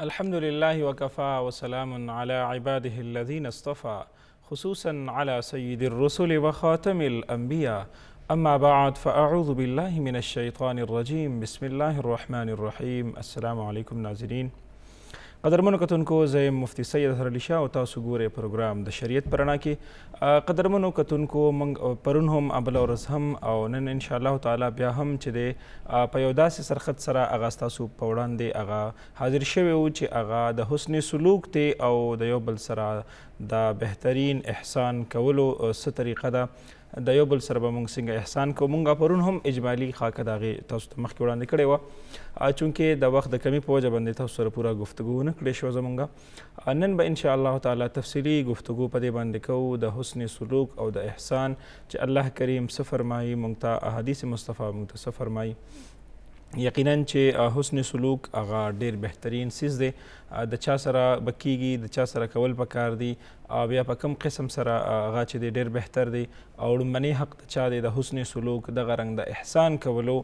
الحمد لله وكفى وسلام على عباده الذين اصطفى خصوصا على سيد الرسل وخاتم الأنبياء أما بعد فأعوذ بالله من الشيطان الرجيم بسم الله الرحمن الرحيم السلام عليكم ناظرين قدرمنو کتونکو زه مفتی سید اظهر علي شاه او تاسو ګورئ پروګرام د شریعت پرانا کې قدرمنو کتونکو موږ پرون هم ابل ورځ هم او نن ان شاء الله تعالی بیا هم چې د په یو داسې سرخط سره اغا تاسو په وړاندې اغا حاضر شوی و چې اغا د حسن سلوک ته او د یو بل سره د بهترین احسان کولو څه طریقه ده د یو بل سره به موږ څنګه احسان کوو موږ پرون هم اجمالي خاکه د هغې تاسو ته مخکې وړاندې کړې وه چونکې د وخت د کمی په وجه باندې تاسو سره پوره ګفتګو ونه کړې شوه زمونږ نن به انشاءالله تعالی تفصیلي ګفتګو په دې باندې کوو د حسن سلوک او د احسان چې الله کریم څه فرمایي موږ ته احادیث مصطفی موږ ته څه فرمایي یقینا چې حسن سلوک هغه ډیر بهترین سیز دی د چا سره بکیږي د چا سره کول پکار دی او بیا په کم قسم سره هغه چې دی ډیر بهتر دی او لومبنی حق د چا دی د حسن سلوک دغه رنګ د احسان کولو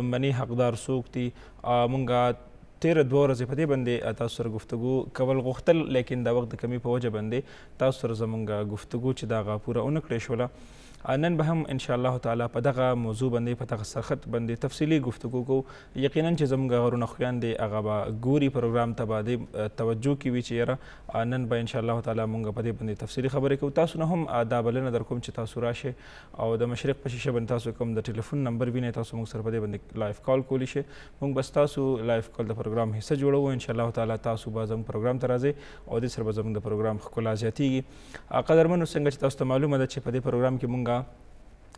لومبنی حقدار څوک دی مونږه تیر دوه ورځې په دې باندې تاسو سره گفتگو کول غوښتل لیکن د وخت کمی په وجه باندې تاسو سره زمونږ گفتگو چې دا غا پوره اونکړې شوله نن به هم ان شاء الله تعالی په دغه موضوع باندې په دغه سرخط باندې تفصیلي گفتگو کو یقینا چې زموږ غرونه خویان دی هغه به ګوري پروګرام ته باندې توجه کوي چې یاره نن به ان شاء الله تعالی مونږ په دې باندې تفصیلي خبرې کوو تاسو نه هم دا بلنه در کوم چې تاسو راشه او د مشرق په شیشه باندې تاسو کوم د ټلیفون نمبر وینئ تاسو موږ سره په دې باندې لایف کال کولی شئ موږ بس تاسو لایف کال د پروګرام حصہ جوړو ان شاء الله تعالی تاسو به زموږ پروګرام ته راځئ او د سر به زموږ د پروګرام ښکلا زیاتیږي قدرمنو څنګه چې تاسو ته معلومه ده چې په دې پروګرام کې مونږ 감사합니다.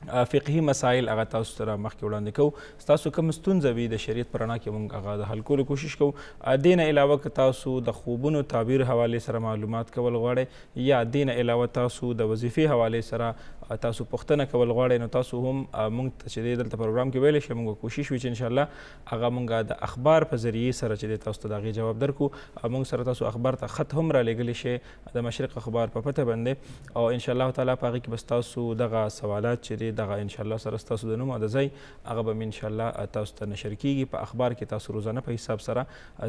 فقهي مسایل هغه تاسو سره مخکې وړاندې کوو تاسو کوم ستونزه وي د شریعت په رڼا کې موږ هغه د حل کولو کوشش کوو دې نه علاوه که تاسو د خوبونو تعبیر حواله سره معلومات کول غواړئ یا دې نه علاوه تاسو د وظیفې حواله سره تاسو پوښتنه کول غواړئ نو تاسو هم موږ چې دې دلته پروګرام کې ویلی شي موږ کوشش وکړو چې ان شاء الله هغه موږ د اخبار په ذریعې سره چې تاسو ته د هغې جواب درکو موږ سره تاسو اخبار ته خط هم را لګلی شئ د مشرق اخبار په پته باندې او ان شاء الله تعالی په هغې کې به ستاسو دغه سوالات چې چې دغه ان شاء الله سره تاسو د نوم د ځای هغه به ان شاء الله تاسو ته نشر کیږي په اخبار کې تاسو روزانه په حساب سره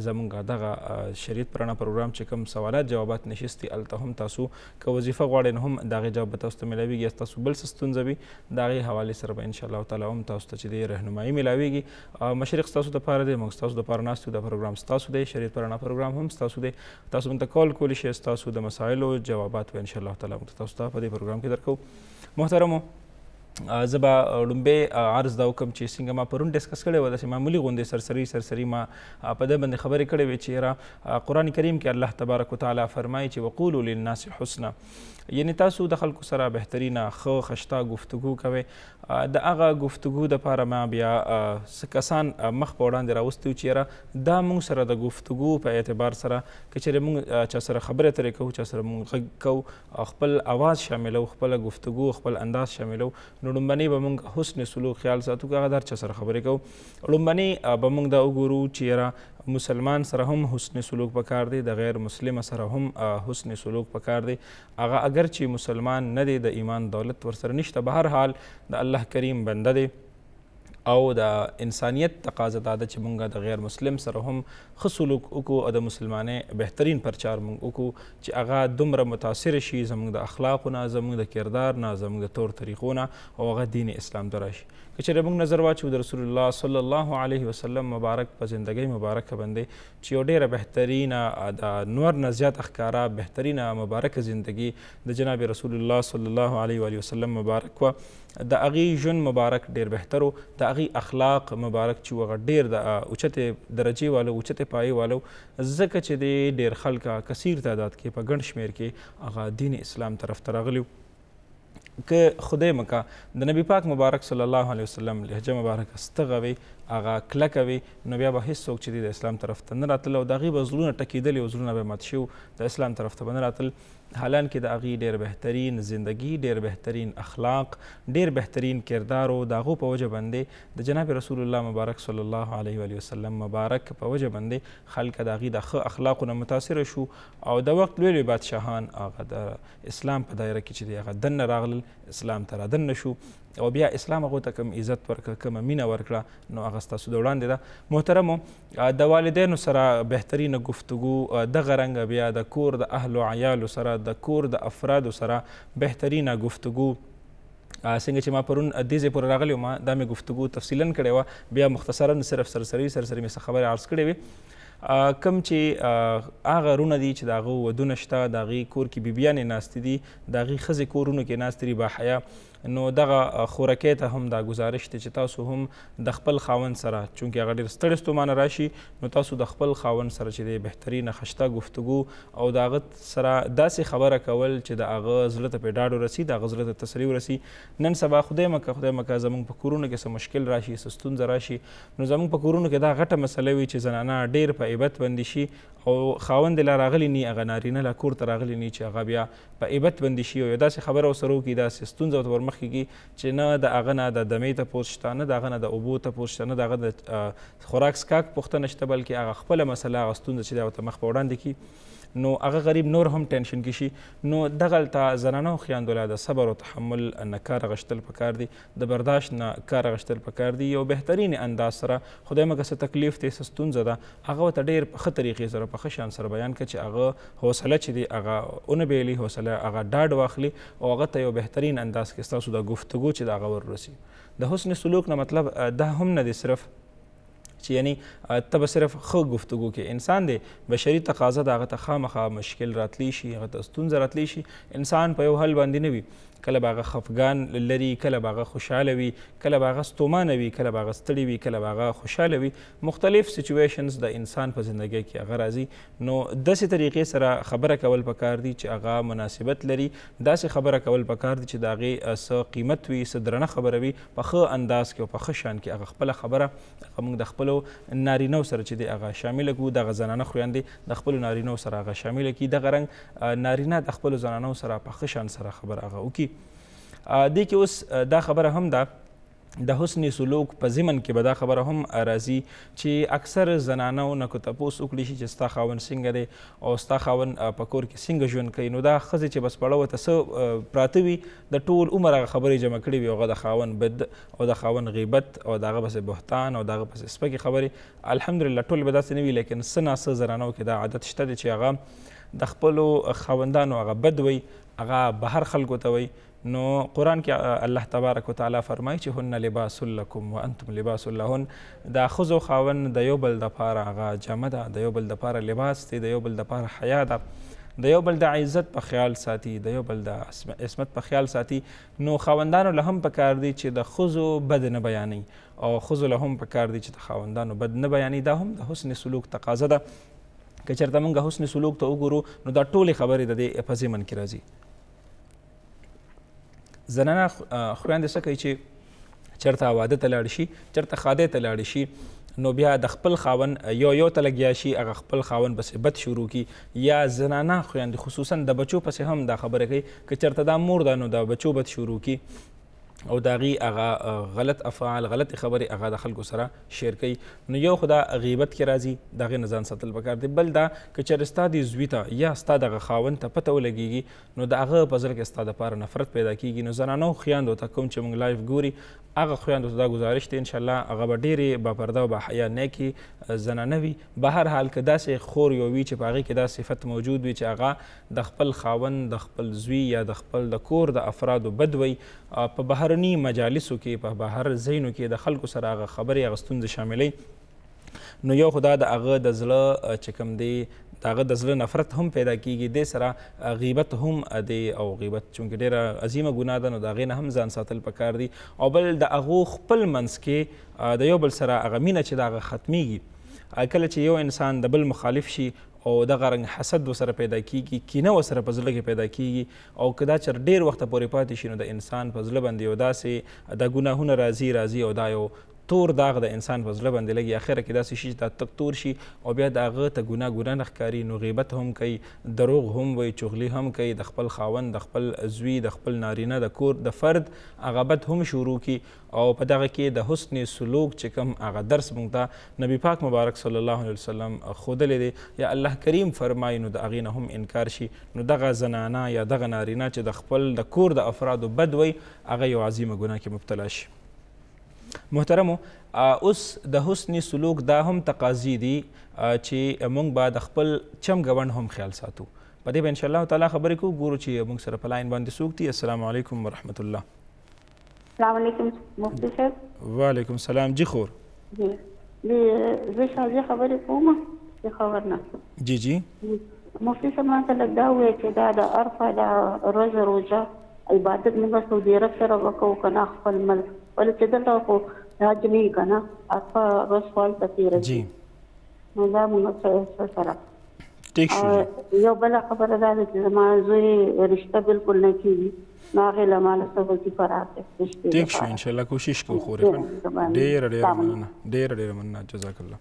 زمونږ دغه شریعت پرانا پروګرام چې کوم سوالات جوابات نشستي الته هم تاسو که وظیفه غواړئ نو هم دغه جواب تاسو ته ملاویږي تاسو بل څه ستونزه وي د هغې حوالې سره به ان شاء الله تعالی هم تاسو ته چې دی رهنمایي ملاویږي مشرق ستاسو د پاره دی موږ ستاسو د پاره ناست یو د پروګرام ستاسو دی شریعت پرانا پروګرام هم ستاسو دی تاسو مونږ ته کال کولی شئ ستاسو د مسایلو جوابات به ان شاء الله تعالی موږ تاسو ته په دې پروګرام کې درکو محترمو زه به لومبه عرض دا وکم چې څنګه ما پرون ډیسکس کړی و داسې معمولی غوندې سرسری سرسری ما په دې باندې خبرې کړې وې چې را قرآن کریم کې الله تبارک وتعالى فرمایي چې وقولوا للناس حسنا یعنی تاسو د خلکو سره بهترینه خو خشتا گفتگو کوي د هغه گفتگو د لپاره ما بیا کسان مخ په وړاندې راوستو چې دا موږ سره د گفتگو په اعتبار سره کچره موږ چا سره خبره ترې کوو چا سره موږ غږ کوو خپل اواز شاملو خپل گفتگو خپل انداز شاملو نو لومبني به موږ حسن سلوک خیال ساتو که هغه در چا سره خبرې کوو لومبني به موږ دا وګورو چې مسلمان سره هم حسن سلوک پکار دی د غیر مسلم سره هم حسن سلوک پکار دی هغه اگر چې مسلمان نه دی د ایمان دولت ورسره نشته به هر حال د الله کریم بنده دی او د انسانیت تقاضا دا ده چې مونږ د غیر مسلم سره هم ښه سلوک وکړو او د مسلمانۍ بهترین پرچار مونږ وکړو چې هغه دومره متاثر شي زموږ د اخلاقو نه زموږ د کردار نه زموږ د طور طریقو نه او هغه دین اسلام ته راشي که چېرې موږ نظر واچو د رسول الله صلی الله علیه وسلم مبارک په زندګۍ مبارکه باندې چې یو ډېره بهترینه د نور نه زیات اخکاره بهترینه مبارکه زندگی د جناب رسول الله صلی الله علیه وسلم مبارک وه د هغې ژوند مبارک ډیر بهتر و د هغې اخلاق مبارک چې وغه ډیر د اوچتې درجې والو اوچتې پایې والو ځکه چې دی ډیر خلکه کثیر تعداد کې په ګڼ شمیر کې هغه دین اسلام طرف ته راغلي که خدای مکا د نبی پاک مبارک صلی الله علیه وسلم لهجه مبارک استغوي هغه کلکه وي نو بیا به هیڅوک چې د اسلام طرف ته نه راتلل او د هغې به زړونه ټکېدل او زړونه به مات شو د اسلام طرف ته به نه راتل حالانکه د اغي ډیر بهترین زندگی ډیر بهترین اخلاق ډیر بهترین کردار او داغو په وجه باندې د جناب رسول الله مبارک صلی الله علیه و وسلم مبارک په وجه باندې خلک د اغي د ښه اخلاقو نه متاثر شو او د وخت لوی لوی بادشاهان هغه د اسلام په دایره کې چې دی هغه دنه راغلل اسلام ته را دنه شو او بیا اسلام هغو ته کم عزت ورکړه کومه مینه ورکړه نو هغه ستاسو د وړاندې ده محترمو د والدینو سره بهترینه گفتگو دغه رنګه بیا د کور د اهلو عیالو سره د کور د افرادو سره بهترینه گفتگو څنګه چې ما پرون دې ځای پورې راغلی ما دا مې گفتگو تفصیلا کړې وه بیا مختصرا صرف سرسري سرسري مې څه خبرې عرض کړې وې کم چې هغه رونه دي چې د هغه ودونه شته د هغې کور کې بیبیانې ناستې دي د هغې ښځې کورونو کې ناستې دي باحیا نو دغه خورکه ته هم دا گزارش ته چې تاسو هم د خپل خاون سره چونکی هغه ډیر ستړی ستومانه راشي نو تاسو د خپل خاون سره چې د بهترینه خشته گفتگو او داغه سره داسې خبره کول چې د هغه زړه ته پیډاډو رسی د هغه زړه ته تسلی ورسی نن سبا خدای مکه خدای مکه زمونږ په کورونو کې څه مشکل راشي څه ستونزه راشي نو زمونږ په کورونو کې دا غټه مسله وي چې زنانه ډیر په عیبت بندي شي او خاوند لا راغلی نی هغه نارینه لا کور ته راغلی نی چې هغه بیا په عیبت بندي شي او داسې خبره وسرو کې داسې ستونزه مخکېږي چې نه د هغه نه د دمې تپوس شته نه د هغه نه د اوبو تپوس شته نه د هغه د خوراک سکاک پوښتنه شته بلکې هغه خپله مسله هغه ستونزه چې دا ورته مخ په وړاندې کړي نو هغه غریب نور هم ټینشن کې شي نو دغلته زنانه او خیاندوله د صبر او تحمل نه کار غشتل پکار دي د برداشت نه کار غشتل پکار دي یو بهترین انداز سره خدای مګه څه تکلیف ته ستونزه ده هغه ته ډیر په ښه طریقې سره په ښه شان سره بیان کړي چې هغه حوصله چې دی هغه اون بیلی حوصله هغه ډاډ واخلي او هغه ته یو بهترین انداز کې ستاسو د گفتگو چې دا غور رسی د حسن سلوک نه مطلب دا هم نه دی صرف چې یعنی ته به صرف خو گفتگو کې انسان دی بشري تقاضا د هغه ته خامخا مشکل راتلی شي هغه ته ستونزه راتلی شي انسان په یو حل باندې نه وي کله باغه خفغان لري کله باغه خوشاله وي کله باغه ستومانه وي کله باغه ستړي وي کله باغه خوشاله وي مختلف سچويشنز د انسان په زندګۍ کې هغه راځي نو داسې طریقې سره خبره کول پکار دي چې هغه مناسبت لري داسې خبره کول پکار دي چې د هغې څه قیمت وي څه درنه خبره وي په ښه انداز کې او په ښه شان کې هغه خپله خبره موږ د خپلو نارینو سره چې دی هغه شامله کړو دغه زنانه خویندې د خپلو نارینو سره هغه شامله کړي دغه رنګ نارینه د خپلو زنانو سره په ښه شان سره خبر هغه وکړي دې کې اوس دا خبره هم ده د حسن سلوک په ضمن کې به دا خبره هم راځي چې اکثر زنانه و نه که تپوس وکړي شي چې ستا خاوند څنګه دی او ستا خاوند په کور کې څنګه ژوند کوي نو دا ښځې چې بس پړه ورته څه پراته وي د ټول عمر هغه خبرې جمع کړي وي هغه د خاوند بد او د خاوند غیبت او د هغه پسې بهتان او د هغه پسې سپکې خبرې الحمدلله ټول به داسې نه وي لیکن څه ناڅه زنانو کې دا عادت شته دی چې هغه د خپلو خاوندانو هغه بد وي هغه بهر خلکو ته وي نو قرآن کې الله تبارک وتعالى فرمایي چې هن لباس لکم وانتم لباس لهن دا ښځو خاوند د یو بل دپاره هغه جامه ده د یو بل دپاره لباس دی د یو بل دپاره حیا ده د یو بل د عزت په خیال ساتي د یو بل د عصمت په خیال ساتي نو خاوندانو له هم پکار دی چې د ښځو بد نه بیانوي او ښځو له هم پکار دی چې د خاوندانو بد نه بیانوي دا هم د حسن سلوک تقاضا ده که چېرته موږ حسن سلوک ته وګورو نو دا ټولې خبرې د دې په ضمن کې راځي زنانه خویندې څه کوي چې چرته واده ته لاړ شي چرته خاده ته لاړ شي نو بیا د خپل خاون یو یو ته لګیا شي هغه خپل خاون پسې بد شروع کی یا زنانه خویندې خصوصا د بچو پسې هم دا خبره کوي که چرته دا مور ده نو د بچو بد شروع کی او داغي هغه غلط افعال غلط خبرې هغه د خلکو سره شیر کوي نو یو خدا غیبت کې راځي دغه نزان ساتل پکار دی بل دا کچرستا دی زویتا یا ستا د خاون ته پته ولګيږي نو دغه په ځل کې ستا د پاره نفرت پیدا کیږي نو زنانو خیاندو ته کوم چې موږ لایف ګوري هغه خیاندو ته دا گزارش دی ان شاء الله هغه به ډېرې با پرده او با حیا نیکی زنانه وي به هر حال کې داسې خور یو وي چې په هغه کې دا صفت موجود وي چې هغه د خپل خاون د خپل زوی یا د خپل د کور د افرادو بدوي په بهر بهرني مجالسو کې په بهر ځایونو کې د خلکو سره هغه خبرې هغه ستونزې شاملې نو یو خدا د هغه د زړه چې کوم دی داغه د زړه نفرت هم پیدا کیږي د سره غیبت هم دی او غیبت چونکې ډیره عظیمه ګناه ده نو دا غینه هم ځان ساتل پکار دي او بل د اغو خپل منس کې د یو بل سره اغه مینه چې دا ختميږي کله چې یو انسان د بل مخالف شي او دغه رنګ حسد وسره پیدا کیږي کینه وسره په زړه کې پیدا کیږي او کدا چې ډیر وخت پورې پاتې شي نو د انسان په زړه باندې یو داسې د ګناهونه راځي راځي او دا یو تور داغ د انسان په زړه باندې لګي اخره کې داسې شي چې دا تک تور شي او بیا د هغه ته ګناه ګناه نه ښکاري نو غیبت هم کوي دروغ هم وایي چغلي هم کوي د خپل خاوند د خپل زوی د خپل نارینه د کور د فرد غبت هم شروع کی او په دغه کې د حسن سلوک چې کوم هغه درس مونږ ته نبی پاک مبارک صلی الله علیه وسلم ښودلی دی یا الله کریم فرمایي نو د هغې نه هم انکار شي نو دغه زنانه یا دغه نارینه چې د خپل د کور د افرادو بد وی هغه یو عظیمه ګناه کې مبتلا شي محترمو اوس د حسن سلوک دا هم تقاضی دي چې موږ به د خپل چم ګوند هم خیال ساتو په دې به ان شاء الله تعالی خبرې کوو ګورو چې موږ سره په لاین باندې څوک دي السلام علیکم ورحمت الله السلام علیکم مفتی صاحب وعلیکم السلام جی خور جی زه شاوې خبرې کوم د خبر نه جی جی مفتی صاحب ما ته لګدا وې چې دا د عرفه د روزه روزه عبادت موږ سعودي عرب سره وکړو کنه خپل ملک ولې چې دلته خو حج نه یې کنه اته ورځ فال تیرې جی نو دا موږ سره ټیک شو یو بل خبره ده چې زما زوی رشتہ بالکل نه کیږي ناغه لمال سبا کی فراته ټیک شو ان شاء الله کوشش کوو خو ډیر ډیر مننه ډیر ډیر مننه جزاک الله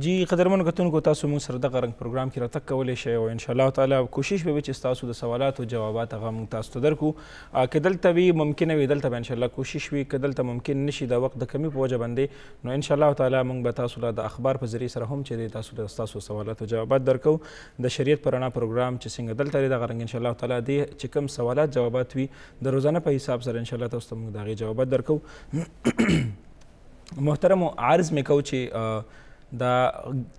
جی قدرمن کتونکو تاسو مون سره دغه رنګ پروګرام کې راتګ کولی شئ او ان شاء الله تعالی کوشش به چې تاسو د سوالاتو جوابات هغه مون تاسو ته درکو کدل توی ممکنه وي دلته ان شاء الله کوشش وي کدل ته ممکن نشي د وخت د کمی په وجه باندې نو ان شاء الله تعالی مونږ به تاسو له د اخبار په ذریعه سره هم چې تاسو د تاسو سوالاتو جوابات درکو د شریعت پرانا پروګرام چې څنګه دلته دغه رنګ ان شاء الله تعالی دی چې کوم سوالات جوابات وي د روزانه په حساب سره ان شاء الله تاسو ته موږ دا غي جوابات درکو محترم عرض میکو چې دا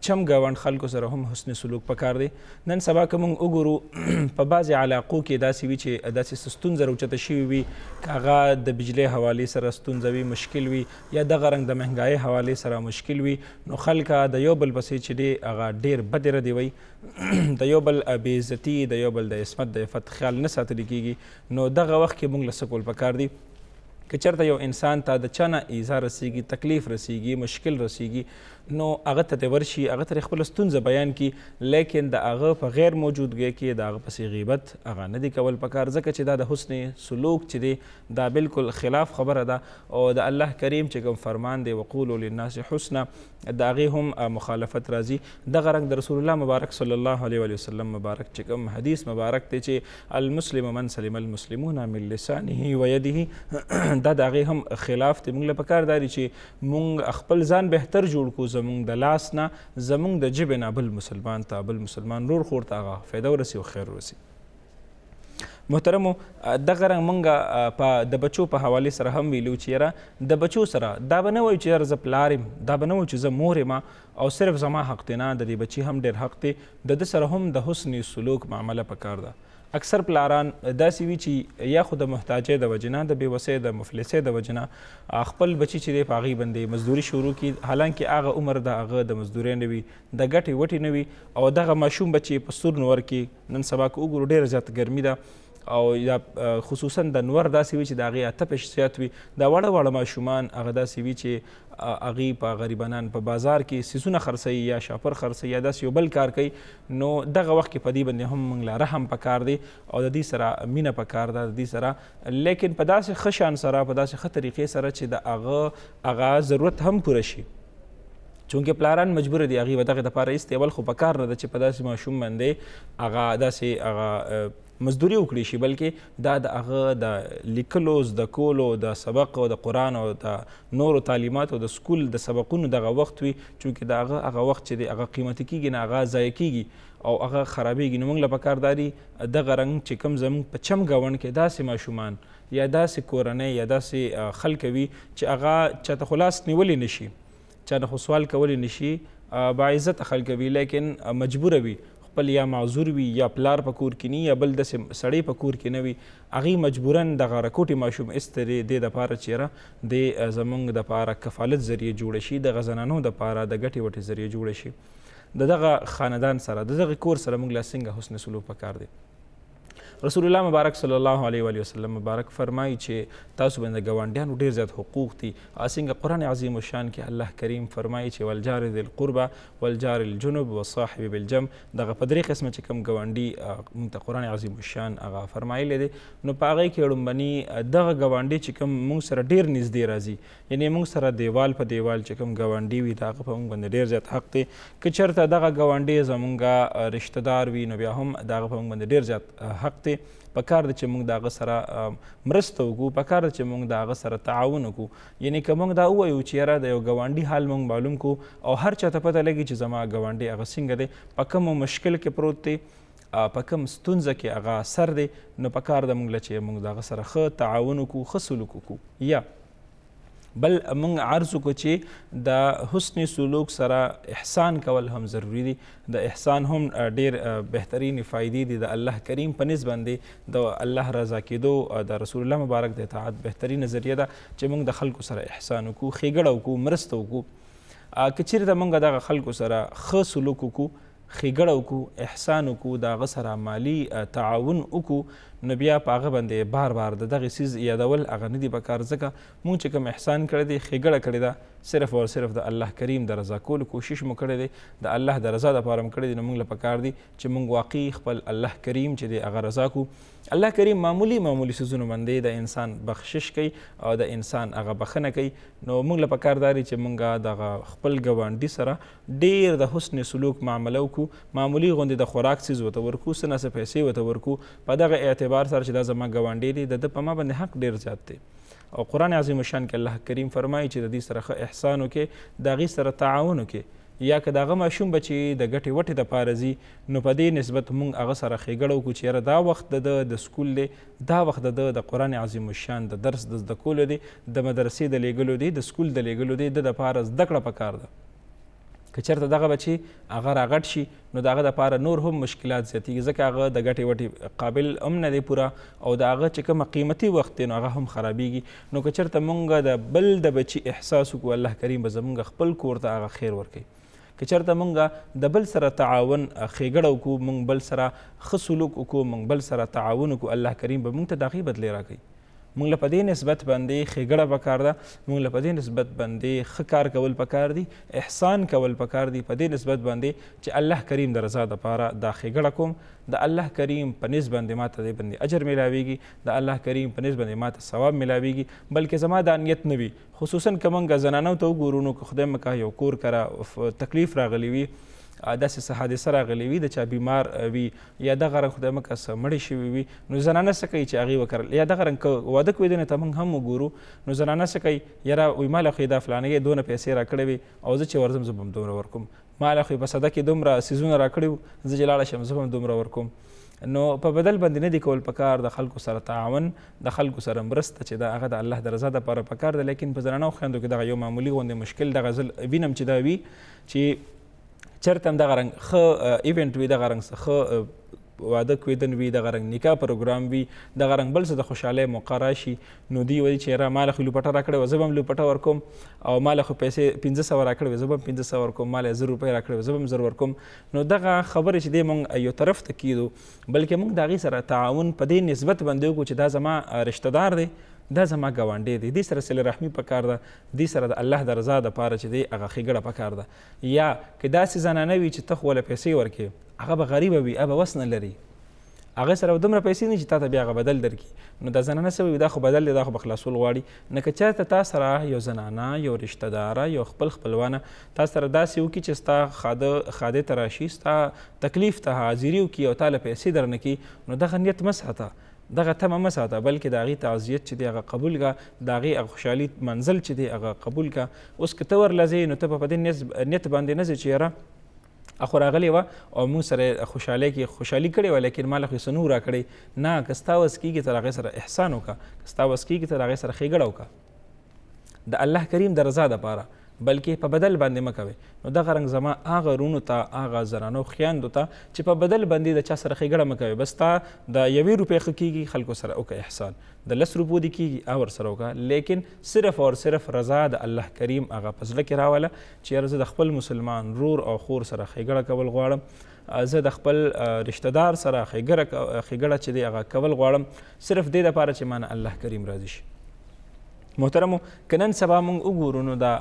چم ګاونډ خلکو سره هم حسن سلوک پکار دی نن سبا که موږ وګورو په بعضې علاقو کې داسې وي چې داسې ستونزه راوچته شوي وي که هغه د بجلی حوالې سره ستونزه وي مشکل وي یا دغه رنګ د مهنګایۍ حوالې سره مشکل وي نو خلک د یو بل پسې چې دی هغه ډېر بدې ردې وي د یو بل بې عزتي د یو بل د عصمت د عفت خیال نه ساتلی کېږي نو دغه وخت کې موږ له څه کول پکار دی که چېرته یو انسان ته د چا نه ایزا رسیږي تکلیف رسیږي مشکل رسیږي نو هغه ته ورشي هغه تر خپل ستونزه بیان کی لیکن د هغه په غیر موجودګۍ کې د هغه پسې غیبت هغه نه دی کول پکار ځکه چې دا د حسن سلوک چې دی دا بالکل خلاف خبره ده او د الله کریم چې کوم فرمان دی وقولو للناس حسنا د هغې هم مخالفت راځي دغه رنګ د رسول الله مبارک صلی الله علیه وسلم مبارک چې کوم حدیث مبارک دی چې المسلم من سلم المسلمون من لسانه و یده دا د هغې هم خلاف دی موږ له پکار داري چې موږ خپل ځان بهتر جوړ کړو زمونږ د لاس نه زمونږ د جبې نه بل مسلمان ته بل مسلمان رور خور ته هغه فایده ورسي او خیر ورسي محترمو دغه رنګ مونږ په د بچو په حواله سره هم ویلو چې یاره د بچو سره دا به نه وایو چې یاره زه پلار یم دا به نه وایو چې زه مور یم او صرف زما حق دی نه د دې بچي هم ډېر حق دی د ده سره هم د حسن سلوک معامله پکار ده اکثر پلاران داسې وي چې یا خو د محتاجۍ د وجنه د بېوسۍ د مفلسۍ د وجنه خپل بچي چې دی په هغې باندې مزدوري شروع کړي حالانکې هغه عمر د هغه د مزدورۍ نه وي د ګټې وټې نه وي او دغه ماشوم بچي په سور نور کې نن سبا که وګورو ډېره زیاته ګرمي ده او یا خصوصا د نور داسې وي چې د هغې اته پشتیات وي دا واړه واړه ماشومان هغه داسې وي چې هغې په غریبانان په بازار کې سیزونه خرڅوي یا شاپر خرڅوي یا داسې یو بل کار کوي نو دغه وخت کې په دې باندې هم موږ له رحم پکار دی او د دې سره مینه پکار ده د دې سره لیکن په داسې ښه شان سره په داسې ښه طریقې سره چې د هغه هغه ضرورت هم پوره شي چونکه پلاران مجبور دي هغې به دغې دپاره ایستې اول خو پکار نه ده چې په داسې ماشوم باندې هغه داسې هغه مزدوري وکړي شي بلکې دا د هغه د لیکلو زده کولو د سبق او د قرآن او د نورو تعلیمات او د سکول د سبقونو دغه وخت وي چونکې د هغه هغه وخت چې د هغه قیمتي کېږي نه هغه ضایع کېږي او هغه خرابېږي نو موږ له پکارداري دغه رنګ چې کوم زموږ په چم ګاونډ کې داسې ماشومان یا داسې کورنۍ یا داسې خلک وي چې هغه چاته خلاص نیولې نشي چانه خو سوال کولی نشي باعزت خلک وي لیکن مجبور وي خپل یا معذور وي یا پلار په کور کې نه یا بل داسې سړی په کور کې نه وي هغې مجبورا دغه رکوټې ماشوم ایسترې دې دپاره چېره د زموږ دپاره کفالت ذریعه جوړه شي دغه زنانو دپاره د ګټې وټې ذریعه جوړه شي د دغه خاندان سره د دغه کور سره موږ لا څنګه حسن سلوک پکار دی رسول الله مبارک صلی الله علیه و وسلم مبارک فرمایي چې تاسو باندې ګاونډیانو ډیر زیات حقوق دي اسنګ قران عظیم شان کې الله کریم فرمایي چې والجار ذل قربا والجار الجنب والصاحب بالجنب دغه په درې قسمه چې کوم ګاونډي مونږ ته قران عظیم شان هغه فرمایلی دی نو په هغه کې لومبني دغه ګاونډي چې کوم مونږ سره ډیر نږدې راځي یعنی مونږ سره دیوال په دیوال چې کوم ګاونډي وي دا په مونږ باندې ډیر زیات حق دی که چیرته دغه ګاونډي زمونږه رشتہ دار وي نو بیا هم دغه په مونږ باندې ډیر زیات حق دی په کار ده چې موږ د هغه سره مرسته وکړو په کار ده چې موږ د هغه سره تعاون وکړو یعنی که موږ دا ووایو چې یاره د یو ګاونډي حال موږ معلوم کو او هر چا ته پته لګي چې زما ګاونډي هغه څنګه دی په کومو مشکل کې پروت دی په کوم ستونزه کې هغه سر دی نو په کار ده موږ له چې موږ د هغه سره ښه تعاون وکړو ښه سلوک وکړو یا yeah. بل موږ عرض وکړو چې د حسن سلوک سره احسان کول هم ضروری دي د احسان هم ډېر بهترین فایدې دي د الله کریم په نسبت باندې د الله رضا کېدو د رسول الله مبارک د اطاعت بهترین نظریه ده چې موږ د خلکو سره احسان وکړو ښېګړه وکړو مرسته وکړو که چیرې د موږ دغه خلکو سره ښه سلوک وکړو ښېګړه وکړو احسان وکړو د هغه سره مالی تعاون وکړو نو بیا په هغه باندې بار بار د دغه څیز یادول هغه نه دي پکار ځکه موږ چې کوم احسان کړی دی ښېګړه کړې ده صرف او صرف د الله کریم د رضا کولو کوشش مو کړی دی د الله د رضا لپاره مو کړی دی نو موږ له پکار دی چې موږ واقعي خپل الله کریم چې دی هغه رضا کو الله کریم معمولی معمولی سيزونه باندې د انسان بخشش کوي او د انسان هغه بخنه کوي نو موږ له پکار داري چې موږ د خپل ګوانډي سره ډیر د حسن سلوک معامله وکړو معمولی غوندې د خوراک سیز وته ورکو سنه پیسې وته ورکو په دغه اعتبار سره چې دا زما ګوانډي دی د په ما باندې حق ډیر زیات دی او قرآن عظیم شان کې الله کریم فرمایي چې د دې سره ښه احسان وکړې د هغې سره تعاون وکړې یا که دغه ماشوم بچی د ګټې وټې د پاره ځي نو په دې نسبت موږ هغه سره ښېګړه وکړو چې یاره دا وخت د ده د سکول دی دا وخت د ده د قرآن عظیم الشان د درس د زده کولو دی د مدرسې د لیږلو دی د سکول د لیږلو دی د دپاره زده کړه پکار ده که چېرته دغه بچي هغه راغټ شي نو د هغه دپاره نور هم مشکلات زیاتېږي ځکه هغه د ګټې وټې قابل هم نه دی پوره او د هغه چې کومه قیمتي وخت دی نو هغه هم خرابېږي نو که چېرته موږ د بل د بچي احساس وکړو الله کریم به زموږ خپل کور ته هغه خیر ورکوي که چېرته مونږ د بل سره تعاون ښېګړه وکړو مونږ بل سره ښه سلوک وکړو مونږ بل سره تعاون وکړو الله کریم به مونږ ته د هغې بدلې راکوي مونږ له په دې نسبت باندې ښېګړه پکار ده مونږ له په دې نسبت باندې ښه کار کول پکار دي احسان کول پکار دي په دې نسبت باندې چې الله کریم د رضا دپاره دا ښېګړه کوم د الله کریم په نسبت باندې ماته دې باندې اجر میلاویږي د الله کریم په نسبت باندې ماته ثواب میلاویږي بلکې زما دا نیت نه وي خصوصا که مونږ زنانو ته وګورو نو که خدای مکه یو کور کره تکلیف راغلی وي داسې څه حادثه راغلې وي د چا بیمار وي یا دغه رنګ خدای مکه څه مړې شوي وي نو زنانه څه کوي چې هغې وکړل یا دغه رنګ که واده کوي دنه ته موږ هم وګورو نو زنانه څه کوي یاره وایي ما له خو دا فلانې دونه پیسې راکړې وي او زه چې ورځم زه به هم دومره ورکوم ما له خو په صدقې دومره سیزونه راکړي وو زه چې لاړه شم زه به هم دومره ورکوم نو په بدل باندې نه دی کول پکار د خلکو سره تعاون د خلکو سره مرسته چې دا هغه د الله د رضا لپاره پکار ده لیکن په زنانه خویندو کې دغه یو معمولي غوندې مشکل دغه زل وینم چې دا وي چې چرته هم دغه رنګ ښه ایونټ وي دغه رنګ ښه واده کویدن وي دغه رنګ نکاح پروګرام وي دغه رنګ بل څه د خوشحالۍ موقع راشي نو دوی وایي چې یاره ما له خو لوپټه راکړې وه زه به هم لوپټه ورکوم او ما له خو پیسې پنځه سوه راکړې وې زه به هم پنځه سوه ورکوم ما له زر روپۍ راکړې وې زه به هم زر ورکوم نو دغه خبرې چې دی موږ یو طرف ته کیدو بلکې موږ د هغې سره تعاون په دې نسبت باندې وکړو چې دا زما رشته دار دی دا زما ګاونډی دی دې سره صله رحمي پکار ده دې سره د الله د رضا دپاره چې دی هغه ښېګړه پکار ده یا که داسې زنانه وي چې ته خو له پیسې ورکې هغه به غریبه وي هغه به وس نه لري هغه سره دومره پیسې نه چې تا ته بیا هغه بدل درکړي نو دا زنانه څه دا خو بدل دی دا خو به خلاصول غواړي نه که چېرته تا سره یو زنانه یو رشته داره یو خپل خپلوانه تا سره داسې وکړي چې ستا خاده خادې ته راشي ستا تکلیف ته حاضري وکړي او تا له پیسې درنه کړي نو دغه نیت مه ساته دغه تمه مه ساته بلکې د هغې تعزیت چې دی هغه قبول کا د هغې هغه خوشحالي منزل چې دی هغه قبول کا اوس که ته ورله ځې نو ته به په دې نیت باندې نه ځې چې یاره اخو راغلی وه او موږ سره خوشحالی کې خوشحالي کړې وه لیکن ما له خو سنو راکړې نه که ستا وس کېږي ته هغې سره احسان وکړه که ستا وس کېږي ته هغې سره ښېګړه وکړه د الله کریم د رضا دپاره بلکې په بدل باندې مکوي نو دغه رنګ زما هغه رونو ته هغه زرانو خیاندو ته چې په بدل باندې د چا سره ښېګړه مکوي بس تا د یوې روپۍ ښه کېږي خلکو سره وکړه احسان د لس روپو دې کېږي اور سره وکړه لیکن صرف اور صرف رضا د الله کریم هغه په زړه کې راوله چې یاره زه د خپل مسلمان رور او خور سره ښېګړه کول غواړم زه د خپل رشتہ دار سره خیګره خیګړه چې دی هغه کول غواړم صرف دې لپاره چې مانه الله کریم راضي شي محترمو کنن سبا موږ وګورو نو دا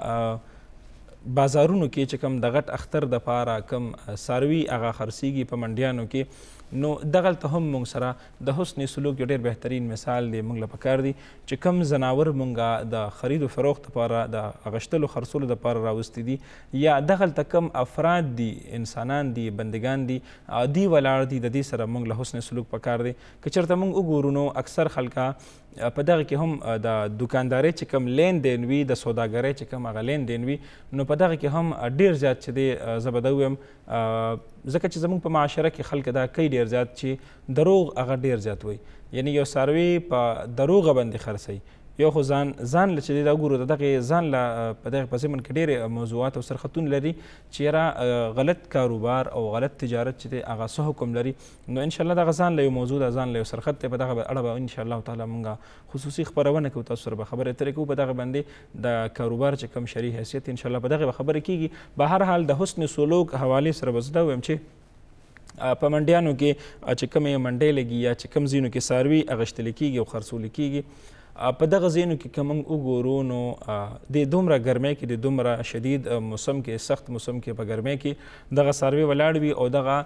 بازارونو کې چې کوم د غټ اختر د پاره کوم ساروي هغه خرڅېږي په منډیانو کې نو دغلته هم موږ سره د حسن سلوک یو ډېر بهترین مثال دی موږ له پکار دی چې کم زناور موږ د خرید او فروخت لپاره د غشتلو خرڅولو لپاره راوستي دي یا دغلته کم افراد دي انسانان دي بندگان دي عادي ولاړ دي د دې سره موږ له حسن سلوک پکار دی که چېرته موږ وګورو نو اکثر خلکه په دغه کې هم د دوکاندارۍ چې کوم لین دین وي د سوداګرۍ چې کوم هغه لین دین وي نو په دغه کې هم ډیر زیات چې دی زه به دا ووایم ځکه چې زموږ په معاشره کې خلک دا کوي ډیر زیات چې دروغ هغه ډیر زیات وي یعنی یو څاروي په دروغه باندې خرڅوي یو خو ځان ځان له چې دی دا ګورو د دغې ځان له په دغې پسې من کې ډېرې موضوعات او سرخطونه لري چې یاره غلط کاروبار او غلط تجارت چې دی هغه څه حکم لري نو انشاءالله دغه ځان له یو موضوع د ځان له یو سرخط دی په دغه اړه به انشاءالله تعالی مونږ خصوصي خپرونه کوو تاسو سره به خبرې اترې کوو په دغه باندې د کاروبار چې کوم شری حیثیت انشاءالله په دغه خبرې کیږي به هر حال د حسن سلوک حوالې سره به زه دا وایم چې په منډیانو کې چې کومې منډې لګي یا چې کوم ځینو کې څاروي اغشتل کېږي او خرڅول کېږي په دغه ځینو کې که موږ وګورو نو د دومره ګرمۍ کې د دومره شدید موسم کې سخت موسم کې په ګرمۍ کې دغه څاروي ولاړ وي او دغه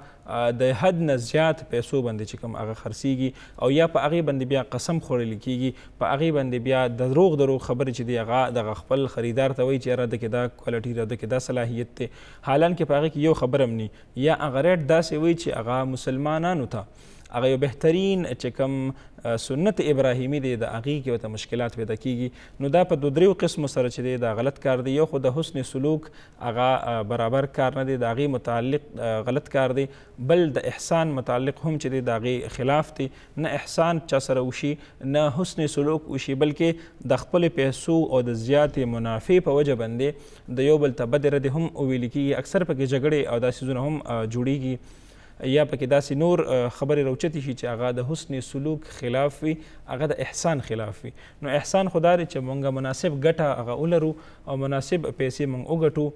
د حد نه زیات پیسو باندې چې کوم هغه خرڅېږي او یا په هغې باندې بیا قسم خوړل کېږي په هغې باندې بیا د دروغ دروغ خبرې چې دی هغه دغه خپل خریدار ته وایي چې یاره د کې دا کوالټي ده د کې دا صلاحیت دی حالانکه په هغې کې یو خبر هم نه یا هغه ریټ داسې وایي چې هغه مسلمانانو ته هغه یو بهترین چې کوم سنت ابراهیمی دی د هغې کې ورته مشکلات پیدا کیږي نو دا په دوه دریو قسمو سره چې دی دا غلط کار دی یو خو د حسن سلوک هغه برابر کار نه دی د هغې متعلق غلط کار دی بل د احسان متعلق هم چې دی د هغې خلاف دی نه احسان چا سره وشي نه حسن سلوک وشي بلکې د خپل پیسو او د زیاتې منافع په وجه باندې د یو بل ته بد رد هم ویل کیږي اکثر پکې جګړې او داسې زونه هم جوړیږي یا پکې داسې نور خبرې راوچتې شي چې هغه د حسن سلوک خلاف وي هغه د احسان خلاف وي نو احسان خو دا چې مونږ مناسب ګټه هغه ولرو او مناسب پیسې مونږ وګټو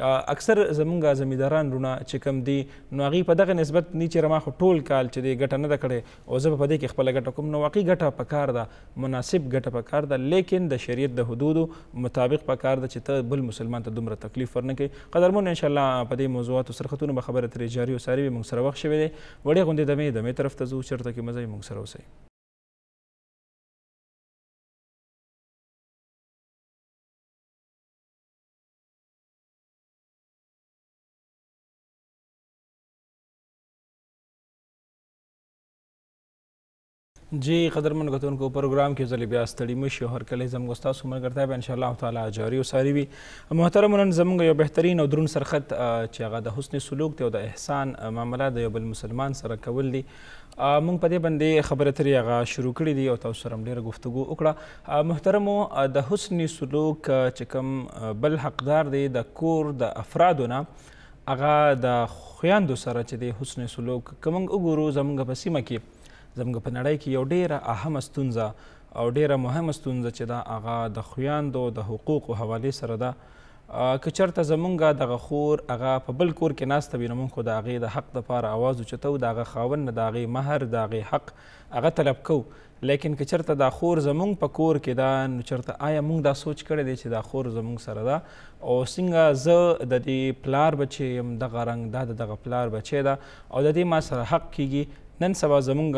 اکثر زمونږ زمینداران رونه چې کم دي نو هغې په دغه نسبت نی چې ما خو ټول کال چې دی ګټه نه ده کړې او زه به په دې کې خپله ګټه کوم نو واقعي ګټه په کار ده مناسب ګټه په کار ده لیکن د شریعت د حدودو مطابق په کار ده چې ته بل مسلمان ته دومره تکلیف ورنه کړې قدرمن انشاءالله په دې موضوعاتو سرخطونو به خبره ترې جاري وساري وي موږ سره وخت شوی دی وړې غوندې دمې دمې طرف ته ځو چېرته کې مزه یې موږ سره اوسئ جی قدرمن غتونکو پروګرام کې ځلې بیا ستړي مشي هر کله زموږ تاسو مرګرته به ان شاء الله تعالی جاری او ساری وي محترم نن زموږ یو بهترین او درون سرخط چې هغه د حسن سلوک ته او د احسان معاملات د یو بل مسلمان سره کول دي مونږ په دې باندې خبره ترې هغه شروع کړې دي او تاسو سره ډیره گفتگو وکړه محترم د حسن سلوک چې کوم بل حقدار دی د کور د افرادو نه هغه د خویندو سره چې د حسن سلوک کوم وګورو زموږ په سیمه کې زموږ په نړۍ کې یو ډیره اهمه ستونزه او ډیره مهمه ستونزه چې دا هغه د خویندو د حقوقو حوالې سره ده که چېرته زمونږ دغه خور هغه په بل کور کې ناسته وي نو موږ خو د هغې د حق دپاره اواز اوچتو د هغه خاوند نه د هغې مهر د هغې حق هغه طلب کوو لیکن که چېرته دا خور زمونږ په کور کې ده نو چېرته آیا موږ دا سوچ کړی دی چې دا خور زمونږ سره ده او څنګه زه د دې پلار بچی یم دغه رنګ دا د دغه پلار بچی ده او د دې ما سره حق کیږي نن سبا زمونږ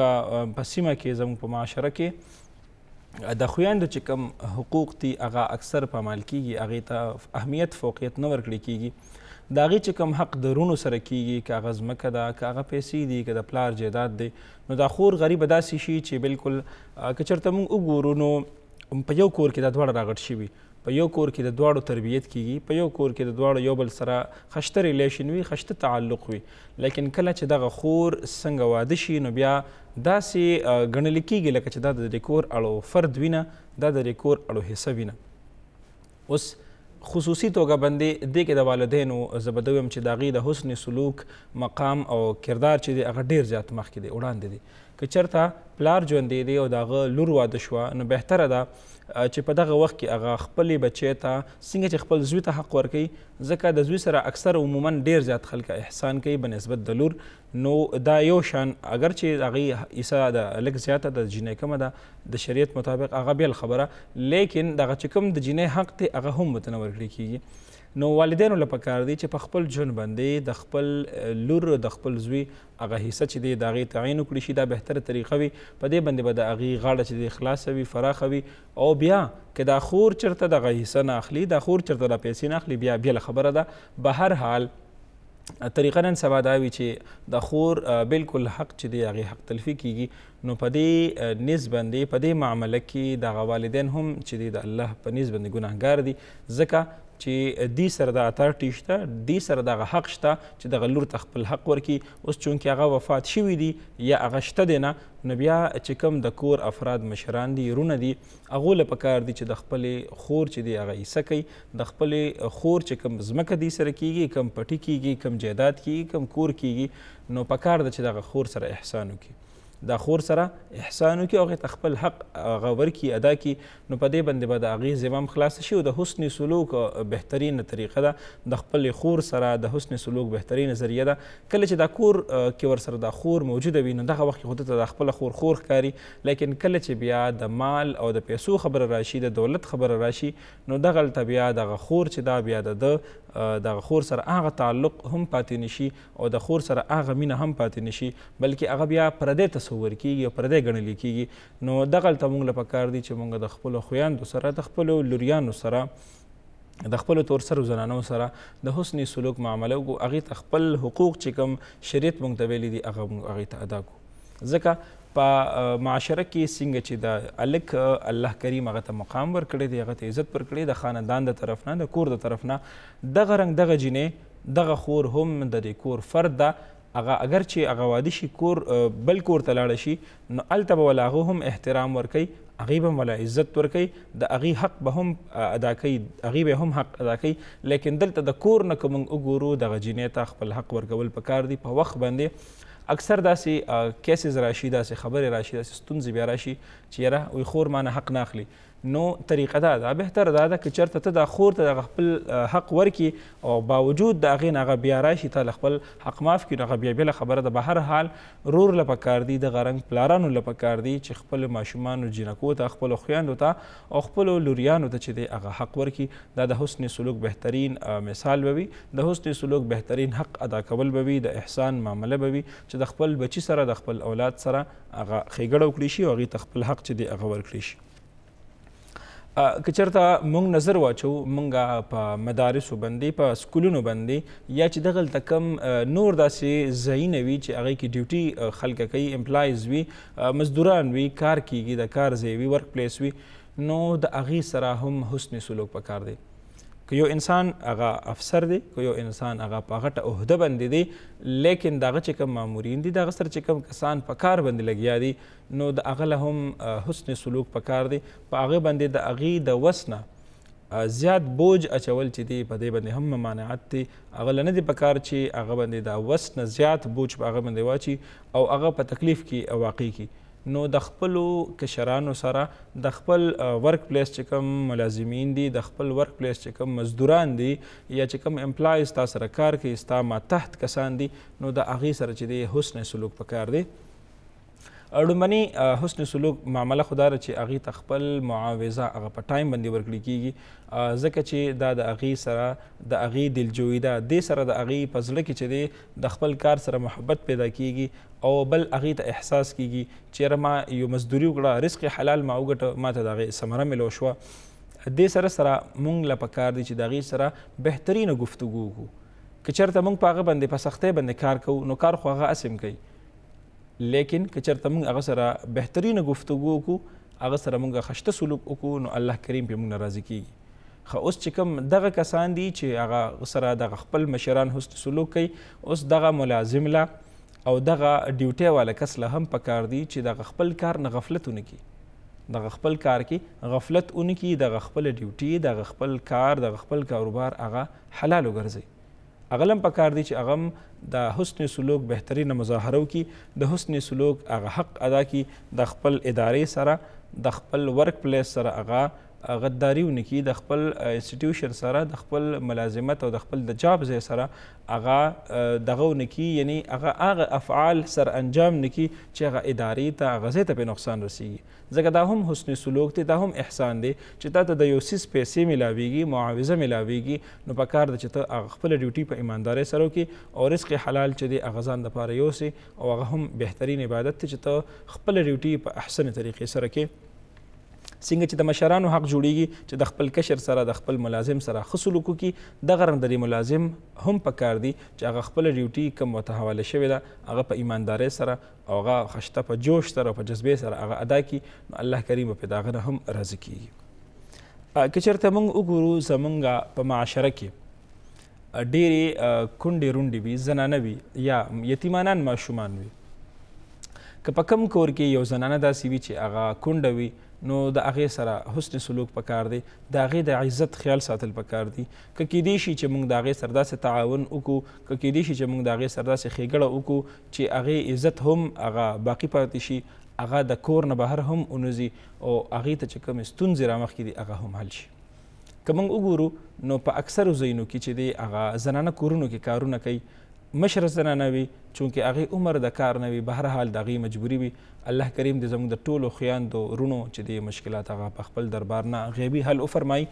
په سیمه کې زمونږ په معاشره کې د خویندو چې کوم حقوق دي هغه اکثر په عمل کېږي هغې ته اهمیت فوقیت نه ورکړی کېږي د هغې چې کوم حق د رونو سره کیږي که هغه ځمکه ده که هغه پیسې دي که د پلار جیداد دی نو دا خور غریبه داسې شي چې بلکل که چېرته موږ وګورو نو په یو کور کې دا دواړه راغټ شوي په یو کور کې د دواړو تربیت کیږي په یو کور کې د دواړو یو بل سره خشته ریلیشن وي خشته تعلق وي لیکن کله چې دغه خور څنګه واده شي نو بیا داسې ګڼل کیږي لکه چې دا د ریکور اړو فرد وینه دا د ریکور اړو حصه وینه اوس خصوصي توګه باندې د کې د والدینو زبدویم چې داغي د حسن سلوک مقام او کردار چې هغه ډیر زیات مخکې دی وړاندې دی که چېرته پلار ژوندې دی او د هغه لور واده شوه نو بهتره ده چې په دغه وخت کې هغه خپلې بچې ته څنګه چې خپل زوی ته حق ورکوي ځکه د زوی سره اکثر عموما ډیر زیات خلک احسان کوي بنسبت د لور نو دا یو شان اگر چې هغې عیسا د لږ زیاته د جینۍ کمه ده د شریعت مطابق هغه بل خبره لیکن دغه چې کوم د جینۍ حق دی هغه هم ورته نه ورکړی کیږي نو والدینو له پکار دی چې په خپل جون باندې د خپل لور د خپل زوی هغه حصہ چې دی د هغې تعین وکړي شي دا بهتره طریقه وي په دې باندې به د هغې غاړه چې دی خلاصه وي پراخه وي او بیا که دا خور چرته دغه حصه نه اخلي دا خور چرته دا پیسې نه اخلي بیا بېله خبره ده به هر حال طریقه نن سبا دا وي چې د خور بالکل حق چې دی هغې حق تلفي کیږي نو په دې نیز باندې په دې معامله کې دغه والدین هم چې دی د الله په نیز باندې ګناهګار دي ځکه چې دې سره د اتارټي شته دې سره د حق شته چې د غلور تخپل حق ورکی اوس چونکی هغه وفات شوی دی یا هغه شته دی نه نو بیا چې کوم د کور افراد مشران دي رونه دي هغه له پکار دي چې د خپل خور چې دی هغه یې سکی د خپل خور چې کوم زمکه دی سره کیږي کوم پټی کیږي کوم جیدات کیږي کوم کور کیږي نو پکار ده چې د خور سره احسان وکړي دا خور سره احسان وکړي او هغې خپل حق هغه ورکړي ادا کړي نو په دې باندې به د هغې زمام خلاصه شي او د حسن سلوک بهترینه طریقه ده د خپلې خور سره د حسن سلوک بهترینه ذریعه ده کله چې دا کور کې ورسره دا خور موجوده وي نو دغه وخت کې خو ته د خپله خور خور ښکاري لیکن کله چې بیا د مال او د پیسو خبره راشي د دولت خبره راشي نو دغلته بیا دغه خور چې دا بیا د ده د خور سره هغه تعلق هم پاتې نشي او د خور سره هغه مینه هم پاتې نشي بلکې هغه بیا پردې تصور کیږي او پردې ګڼل کیږي نو دغلته موږ له پکار دي چې موږ د خپلو خویندو سره د خپلو لوریانو سره د خپل تور سره زنانو سره د حسن سلوک معامله وکړو هغې ته خپل حقوق چې کوم شریعت موږ ته ویلي دي هغه موږ هغې ته ادا کړو ځکه په معاشره کې څنګه چې د الک الله کریم هغه ته مقام ورکړی دی هغه ته عزت ورکړی د خاندان د طرف نه د کور د طرف نه دغه رنګ دغه جینې دغه خور هم د دې کور فرد ده هغه اگر چې هغه واده شي کور بل کور ته لاړه شي نو هلته به ول هغه هم احترام ورکوي هغې به هم ولا عزت ورکوي د هغې حق به هم ادا کوي هغې به هم حق ادا کوي لیکن دلته د کور نه که موږ وګورو دغه جینې ته خپل حق ورکول پکار دي په وخت باندې اکثر داسې کیسز راشي داسې خبرې راشي داسې ستونزې بیا راشي چې یاره وي خور مانه حق نه اخلي نو طریقه دا ده بهتره دا ده که چېرته ته دا خور ته دغه خپل حق ورکړي او باوجود د هغې نه هغه بیا راشي تا له خپل حق معاف کړي نو هغه بیا بېله خبره ده به هر حال رور له پکار دي دغه رنګ پلارانو له پکار دي چې خپل ماشومانو جینکو ته خپلو خویندو ته او خپلو لوریانو ته چې دی هغه حق ورکړي دا د حسن سلوک بهترین مثال به وي د حسن سلوک بهترین حق ادا کول به وي د احسان معامله به وي چې د خپل بچي سره د خپل اولاد سره هغه ښېګړه وکړي شي او هغې ته خپل حق چې دی هغه ورکړي شي کچرته مونږ نظر واچو مونږ په مدارسو باندې په سکولونو باندې یا چې دغلته کم نور داسې ځایونه وي چې هغې کې ډیوټي خلکه کوي امپلایز وي مزدوران وي کار کیږي د کار ځای وي ورک پلیس وي نو د هغې سره هم حسن سلوک پکار دی که یو انسان هغه افسر دی که یو انسان هغه په غټه عہده باندې دی لیکن دغه چې کوم مامورین دي دغه سره چې کوم کسان په کار باندې لګیا دي نو د هغه له هم حسن سلوک په کار دی په هغه باندې د هغې د وس نه زیات بوج اچول چې دی په دې باندې هم ممانعت دی هغه له نه دی په کار چې هغه باندې د وس نه زیات بوج په هغه باندې واچي او هغه په تکلیف کې واقع کی نو د خپلو کشرانو سره د خپل ورک پلیس چې کوم ملازمین دي د خپل ورک پلیس چې کوم مزدوران دي یا چې کوم امپلایز تا سره کار کوي ستا ماتحت کسان دي نو د هغې سره چې دی حسن سلوک پکار دی لومبني حسن سلوک معامله خو دا ده چې هغې ته خپل معاوضه هغه په ټایم باندې ورکړل کېږي ځکه چې دا د هغې سره د هغې دلجویي ده دې سره د هغې په زړه کې چې دی د خپل کار سره محبت پیدا کېږي او بل هغې ته احساس کېږي چې یاره ما یو مزدوري وکړه رزق حلال ما وګټه ما ته د هغې ثمره ملو شوه دې سره سره مونږ له پکار دی چې د هغې سره بهترینه گفتگو وکړو که چېرته مونږ په هغه باندې په سختۍ باندې کار کوو نو کار خو هغه اسم کوي لیکن که چېرته موږ هغه سره بهترینه گفتگو وکړو هغه سره موږ خشته سلوک وکړو نو الله کریم پې موږ نه راضي کیږي خو اوس چې کوم دغه کسان دي چې هغه سره دغه خپل مشران حسن سلوک کوي اوس دغه ملازم له او دغه ډیوټۍ والا کس له هم پکار دي چې دغه خپل کار نه غفلت ونه کړي دغه خپل کار کې غفلت اون کې دغه خپل ډیوټي دغه خپل کار دغه خپل کاروبار هغه حلال وګرځي اغلم پکار دی چې اغم د حسن سلوک بهترینه مظاهره وکړي د حسن سلوک هغه حق ادا کړي د خپل ادارې سره د خپل ورک پلیس سره هغه غداری ونکي د خپل انسټیټیوشن سره د خپل ملازمت او د خپل د جاب ځای سره هغه دغه ونکي یعنی هغه هغه افعال سر انجام نکي چې هغه ادارې ته هغه ځای ته په نقصان رسیږي ځکه دا هم حسن سلوک دی دا هم احسان دی چې تا ته د یو سیس پیسې میلاویږي معاوضه میلاویږي نو پکار ده چې ته خپل ډیوټي په ایماندارۍ سره وکړي او رزق حلال چې دی هغه ځان دپاره یوسي او هغه هم بهترین عبادت دی چې ته خپل ډیوټي په احسن طریقې سره کې څنګه چې د مشرانو حق جوړیږي چې د خپل کشر سره د خپل ملازم سره ښه سلوک وکړي دغه رنګ د ملازم هم پکار دی چې هغه خپله ډیوټي کوم ورته حواله شوې ده هغه په ایماندارۍ سره او هغه خشته په جوش سره په جذبې سره هغه ادا کړي نو الله کریم په دغه نه هم راضي کیږي که چېرته موږ وګورو زمونږ په معاشره کې ډېرې کونډې رونډې وي زنانه وي یا یتیمانان ماشومان وي که په کم کور کې یو زنانه داسې وي چې هغه کونډه وي نو د هغې سره حسن سلوک پکار دی د هغې د عزت خیال ساتل پکار دی که کیدی شي چې موږ د هغې سره داسې تعاون وکړو که کیدی شي چې موږ د هغې سره داسې ښېګړه وکړو چې هغې عزت هم هغه باقی پاتې شي هغه د کور نه بهر هم ونوځي او هغې ته چې کومې ستونزې رامخکې دي هغه هم حل شي که موږ وګورو نو په اکثرو ځایونو کې چې دی هغه زنانه کورونو کې کارونه کوي مشر زنانه وي چونکې هغې عمر د کار نه وي به هر حال د هغې مجبوري وي الله کریم د زموږ د ټولو خیاندو رونو چې د مشکلات هغه په خپل دربار نه غیبي حل وفرمایي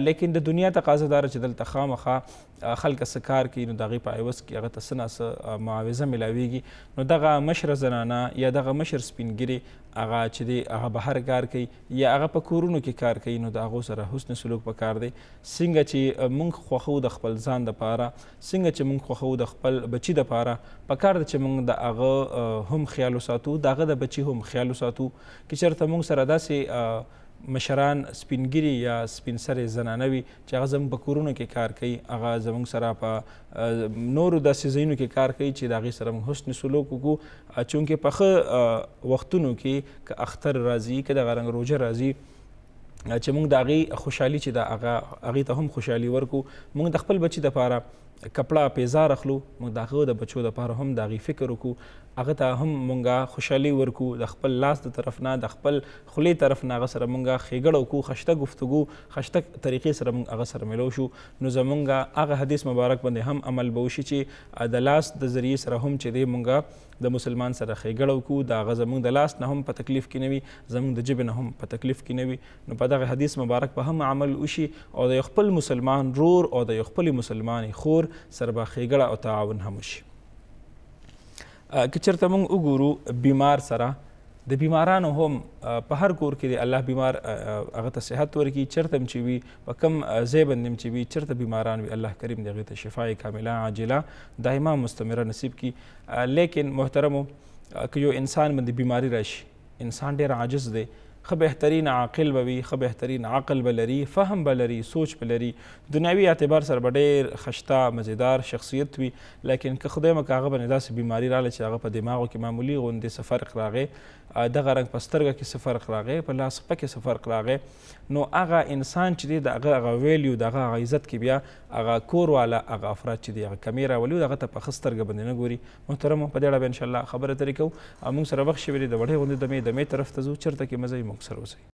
لیکن د دنیا تقاضا دار چې دلته خامخا خلک سکار کوي نو دغه په ایوس کې هغه تسنا سه معاوضه ملاويږي نو دغه مشر زنانه یا دغه مشر سپینګری هغه چې دی هغه بهر کار کوي یا هغه په کورونو کې کار کوي نو د هغه سره حسن سلوک پکار دی څنګه چې مونږ خوخو د خپل ځان د پاره څنګه چې مونږ خوخو د خپل بچی د پاره پکار د چې مونږ د هغه هم خیال وساتو دغه د بچی هم خیال وساتو کې چېرته مونږ سره داسې مشران سپینګری یا سپینسر زنانوي چې هغه زموږ په کورونو کې کار کوي هغه زموږ سره په نورو داسې ځایونو کې کار کوي چې د هغې سره موږ حسن سلوک وکړو چونکې په ښه وختونو کې که اختر راځي که دغه رنګ روژه راځي چې موږ د هغې خوشحالي چې د هغې ته هم خوشحالي ورکو موږ د خپل بچي دپاره کپړه پیزار اخلو موږ د هغه د بچو دپاره هم د هغې فکر وکړو هغه ته هم مونږه خوشحالي ورکو د خپل لاس د طرف نه د خپل خولې طرف نه هغه سره مونږه ښېګړه وکړو خشته گفتگو خشته طریقې سره مونږ هغه سره ملو شو نو زمونږه هغه حدیث مبارک باندې هم عمل به وشي چې د لاس د ذریعې سره هم چې دی مونږه د مسلمان سره ښېګړه وکړو د هغه زمونږ د لاس نه هم په تکلیف کې نه وي زمونږ د جبې نه هم په تکلیف کې نه وي نو په دغه حدیث مبارک به هم عمل وشي او د خپل مسلمان رور او د خپل مسلمانې خور سره به ښېګړه او تعاون هم وشي که چېرته موږ وګورو بیمار سره د بیمارانو هم په هر کور کې د الله بیمار هغه ته صحت ورکړي چېرته هم چې وي په کوم ځای باندې هم چې وي چېرته بیماران وي الله کریم د هغې ته شفای کامله عاجله دایما مستمره نصیب کړي لیکن محترمو که یو انسان باندې بیماری راشي انسان ډېر عاجز دی خ بهترین عاقل به وي خ بهترین عقل به لري فهم به لري سوچ به لري دنیوي اعتبار سره به ډېر خشته مزیدار شخصیت وي لیکن که خدای مکه هغه باندې داسې بیماري راغله چې هغه په دماغو کې معمولي غوندې څه فرق راغی دغه رنګ په سترګه کې څه فرق راغی په لاس په کې څه فرق راغی نو هغه انسان چې دی د هغه هغه ویلیو د هغه هغه عزت کې بیا هغه کور والا هغه افراد چې دی هغه کمې راولي د هغه ته په ښه سترګه باندې نه ګوري محترمو په دې اړه به انشاءالله خبره ترې کوو موږ سره وخت شوی دی د وړې غوندې دمې دمې طرف ته ځو چېرته کې مزه Muxer was saying.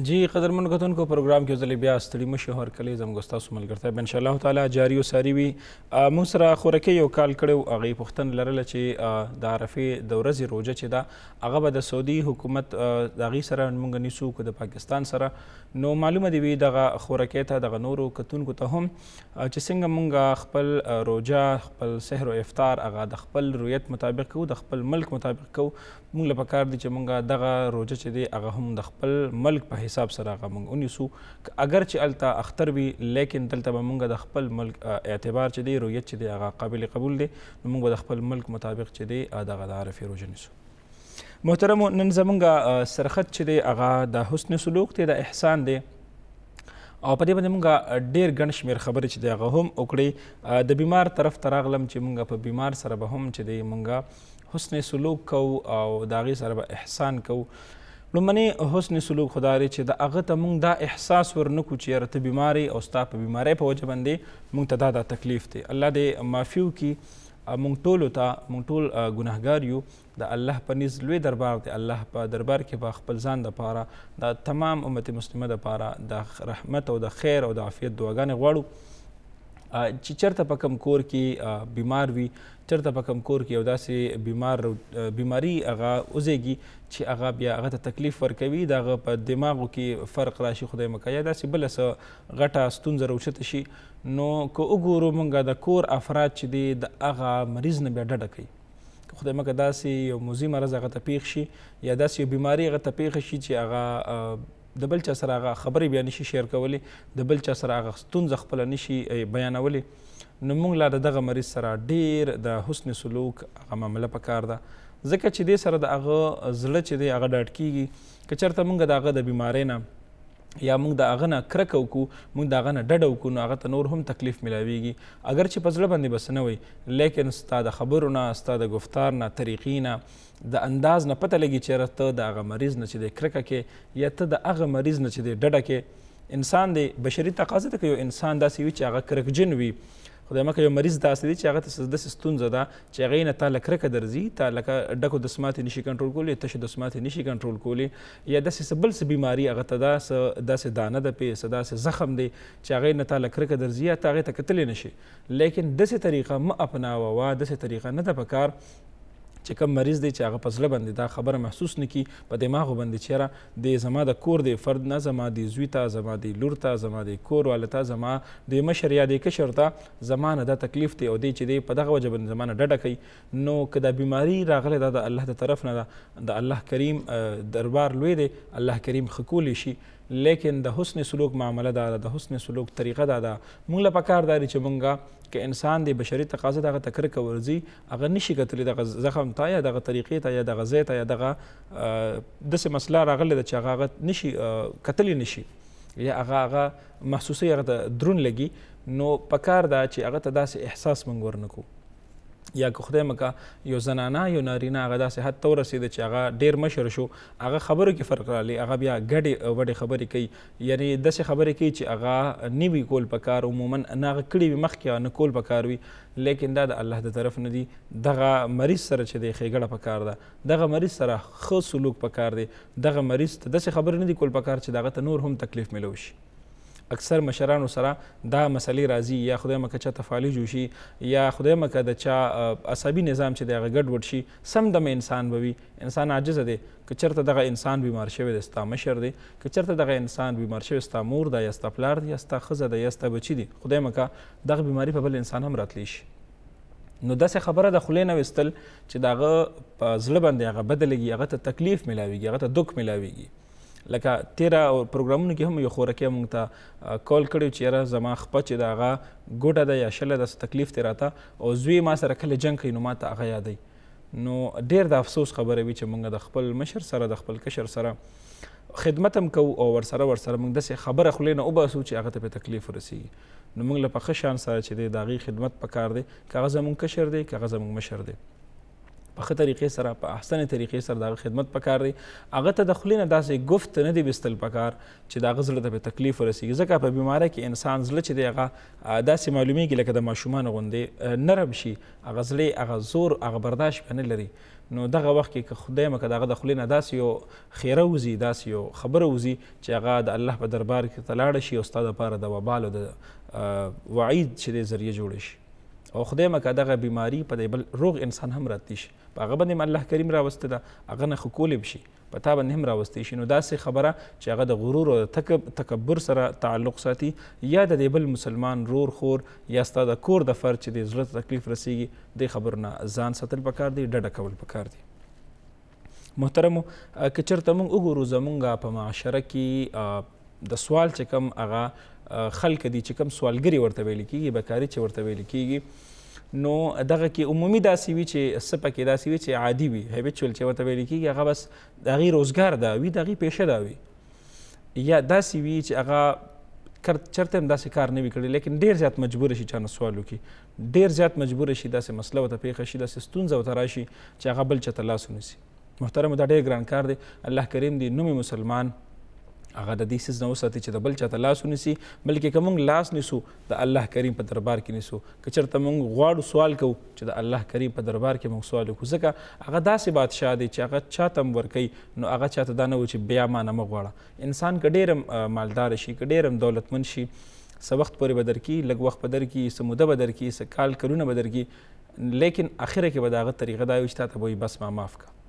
جی قدرمن کتونکو پروګرام کې ځلې بیا ستړي مشه هر کلی زموږ ستاسو ملګرتیا به ان شاء الله تعالی جاری او ساری وي موږ سره خورکه یو کال کړو هغه پښتن لرله چې د عرفې د ورځې روزه چې دا هغه به د سعودي حکومت دغه سره موږ نیسو کو د پاکستان سره نو معلومه دی وی دغه خورکه ته دغه نورو کتونکو ته هم چې څنګه موږ خپل روزه خپل سحر او افطار هغه د خپل رویت مطابق کو د خپل ملک مطابق کو مونږ له پکار دي چې مونږه دغه روزه چې دی هغه هم د خپل ملک په حساب سره هغه مونږ ونیسو اگر چې الته اختر وي لیکن دلته به مونږ د خپل ملک اعتبار چې دی رویت چې دی هغه قابل قبول دی نو مونږ به د خپل ملک مطابق چې دی دغه د عرفې روزه نیسو محترمو نن زمونږ سرخط چې دی هغه د حسن سلوک دی د احسان دی او په دې باندې مونږ ډېر ګڼ شمېر خبرې چې دی هغه هم وکړې د بیمار طرف ته راغلم چې مونږ په بیمار سره به هم چې دی مونږ حسن سلوک کوو او د هغې سره به احسان کوو لومړنی حسن سلوک خدا دی چې د هغه ته مونږ دا احساس ورنکړو چې یاره ته بیمار او ستا په بیمارۍ په وجه باندې مونږ ته دا دا تکلیف دی الله دې معافي وکړي مونږ ټولو ته مونږ ټول ګناهګار یو د الله په نیز لوی دربار دی الله په دربار کې به خپل ځان دپاره د تمام امت مسلمه دپاره د رحمت او د خیر او د عافیت دعاګانې غواړو چې چرته په کم کور کې بیمار وي چرته په کم کور کې یو داسې بیمار بیماری هغه وزېږي چې هغه بیا هغه ته تکلیف ورکوي د هغه په دماغو کې فرق راشي خدای مکه یا داسې بله څه غټه ستونزه راوچته شي نو که وګورو موږ د کور افراد چې دي د هغه مریض نه بیا ډډه کوي خدای مکه داسې یو موزی مرض هغه ته پیښ شي یا داسې یو بیماري هغه ته پیښ شي چې هغه د بل چا سره هغه خبرې بیا نشي شیر کولې د بل چا سره هغه ستونزه خپله نشي بیانولې نو موږ لا د دغه مریض سره ډیر د حسن سلوک هغه معامله پکار ده ځکه چې دې سره د هغه زړه چې دی هغه ډاډ کیږي که چېرته موږ د هغه د بیمارۍ نه یا موږ د هغه نه کرکه وکړو موږ د هغه نه ډډه وکړو نو هغه ته نور هم تکلیف میلاویږي اگر چې په زړه باندې بس نه وي لیکن ستا د خبرو نه ستا د گفتار نه طریقې نه د انداز نه پته لګي چې یاره ته د هغه مریض نه چې دی کرکه کې یا ته د هغه مریض نه چې دی ډډه کې انسان دی بشري تقاضا ده که یو انسان داسې وي چې هغه کرکجن وي خدای مکه یو مریض داسې دی چې هغه ته داسې ستونزه ده چې هغې نه تا له کرکه درځي تا لکه ډکو دسماتې نشي کنټرول کولی تشه دسماتې نشي کنټرول کولی یا داسې څه بل څه بیماري هغه ته دا څه داسې دانه ده پې څه داسې زخم دی چې هغې نه تا له کرکه درځي یا ته هغې ته کتلی نه شي لیکن داسې طریقه مه اپناوه وه داسې طریقه نه ده په کار چې کوم مریض دی چې هغه په زړه باندې دا خبره محسوس نه کی په دماغو باندې چې یاره د زما د کور د فرد نه زما د زوی ته زما د لور ته زما د کور والو ته زما د مشر یا د کشر ته زما نه دا تکلیف دی او دی چې دی په دغه وجه باندې زما نه ډډه کوي نو که دا بیماري راغله دا د الله د طرف نه ده د الله کریم دربار لوی دی الله کریم ښه کولی شي لیکن د حسن سلوک معامله دا ده د حسن سلوک طریقه دا ده موږ له پکار داري چې مونږه که انسان دی بشري تقاضا دغه تکرک ورزي هغه نشي کتلی دغه زخم تا یا دغه طریقې ته یا دغه ځای ته یا دغه داسې مسله راغلې ده چې هغه هغه نشي کتلی نشي یا هغه هغه محسوسي هغه درون لګي نو پکار دا چې هغه ته داسې احساس مونږ ورنکو یا که خدای مکه یو زنانه یو نارینه هغه داسې حد ته ورسېده چې هغه ډېر مشر شو هغه خبرو کې فرق رالی هغه بیا ګډې وډې خبرې کوي یعنی داسې خبرې کوي چې هغه نه وي کول په کار عموما نه هغه کړي وي مخکې نه کول په کار وي لیکن دا د الله د طرف نه دي دغه مریض سره چې دی ښېګړه په کار ده دغه مریض سره ښه سلوک په کار دی دغه مریض ته داسې خبرې نه دي کول په کار چې د هغه ته نور هم تکلیف میلو شي اکثر مشرانو سره دا مسلې راځي یا خدای مکه چا تفالی جوشي یا خدای مکه د چا عصبي نظام چې دغه ګډوډ شي سم دمه انسان بوي انسان عاجز دی که چېرته دغه انسان بیمار شوی دی ستا مشر دی که چېرته دغه انسان بیمار شوی ستا مور دی یا ستا پلار دی یا ستا ښځه دی یا ستا بچي دی خدای مکه دغه بیماری په بل انسان هم راتلی شي نو داسې خبره د خولې نه وستل چې دغه په زړه باندې هغه بده لګي هغه ته تکلیف میلاویږي هغه ته دوک میلاویږي لکه تیره پروګرامونو کې هم یو خورکی موږ ته کال کړی چې یاره زما خپه چې د هغه ګوډه ده یا شله ده تکلیف تې راته او زوی ما سره کله جنګ کوي نو ما ته هغه یادوي نو ډیر د افسوس خبره وي چې موږ د خپل مشر سره د خپل کشر سره خدمت هم کوو او ورسره ورسره موږ داسې خبره خولې نه وباسو چې هغه ته په تکلیف ورسیږي نو موږ له په ښه شان سره چې دی د هغې خدمت پکار دی که هغه زموږ کشر دی که هغه زموږ مشر دی په ښه طریقې سره په احسن طریقې سره د خدمت پکار دی هغه ته د خولې نه داسې گفت نه دی بستل پکار چې د هغه زړه ته به تکلیف ورسیږي ځکه په بیماره کې انسان زړه چې دی هغه داسې معلومیږي لکه د ماشومانو غوندې نرم شي هغه زړه هغه زور هغه برداشت به نه لري نو دغه وخت کې که خدای مکه دغه د خولې نه داسې یو خیره وزي داسې یو خبره وزي چې هغه د الله په دربار کې ته لاړه شي او ستا دپاره د وبال او د وعید چې دی ذریعه جوړه شي او خدای مکه دغه بیماری په بل روغ انسان هم راتی شي په هغه باندې الله کریم راوسته ده هغه نه خکول بشي په تا باندې هم راوستی شي نو داسې خبره چې هغه د غرور او تکبر سره تعلق ساتي یا د بل مسلمان رور خور یا ستا د کور د فرد چې د زړه تکلیف رسیږي د خبر نه ځان ساتل پکار دی ډډه کول پکار دی محترمو که چېرته موږ وګورو زمونږ په معاشره کې د سوال چې کوم هغه خلک دي چې کوم سوالګري ورته ویل کیږي بکاري چې ورته ویل کیږي نو دغه کې عمومي داسې وي چې څه پکې داسې وي چې عادي وي هیبچوال چې ورته ویل کیږي هغه بس د هغې روزګار ده وي د هغې پیشه ده وي یا داسې وي چې هغه چرته هم داسې کار نه وي کړی لیکن ډیر زیات مجبور شي چا نه سوال وکړي ډیر زیات مجبور شي داسې مسله ورته پیښه شي داسې ستونزه ورته راشي چې هغه بل چاته لاس ونیسي محترمو دا ډیر ګران کار دی الله کریم دی نوم مسلمان هغه د دې سیس نه وساتي چې د بل چاته لاس ونیسي بلکې که موږ لاس نیسو د الله کریم په دربار کې نیسو که چېرته موږ غواړو سوال کوو چې د الله کریم په دربار کې موږ سوال وکړو ځکه هغه داسې بادشاه دی چې هغه چاته هم ورکوي نو هغه چاته دا نه و چې بیا ما نه مه غواړه انسان که ډېر مالدار شي که ډېر دولتمند شي څه وخت پورې بدر کی لږ وخت بدر کی څه موده بدر کی څه کال کلونه بدر کی لیکن اخره کې به د هغه طریقه دا وي چې تا ته به بس ما معاف که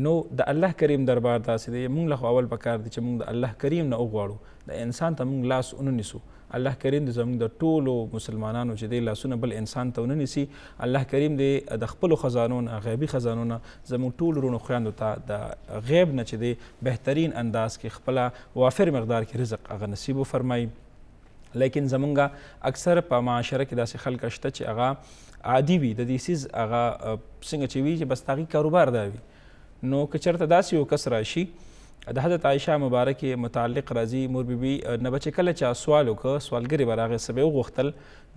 نو د الله کریم دربار داسې دی مونږ له اول پکار دی چې مونږ د الله کریم نه وغواړو د انسان ته مونږ لاس وننیسو الله کریم د زمونږ د ټولو مسلمانانو چې دی لاسونه بل انسان ته وننیسي الله کریم دی د خپلو خزانو نه غیبي خزانو نه زمونږ ټولو رونو خویندو ته د غیب نه چې دی بهترین انداز کې خپله وافر مقدار کې رزق هغه نصیب وفرمایي لیکن زمونږ اکثر په معاشره کې داسې خلک شته چې هغه عادي وي د دې سیز هغه څنګه چې وي چې بس تاغي کاروبار دا وي نو که چرته داسې یو کس راشي د حضرت عایشه مبارکې متعلق راځي مور بیبي نه بچ کله چا سوال وکړ سوالګری به راغی سبه وغوښتل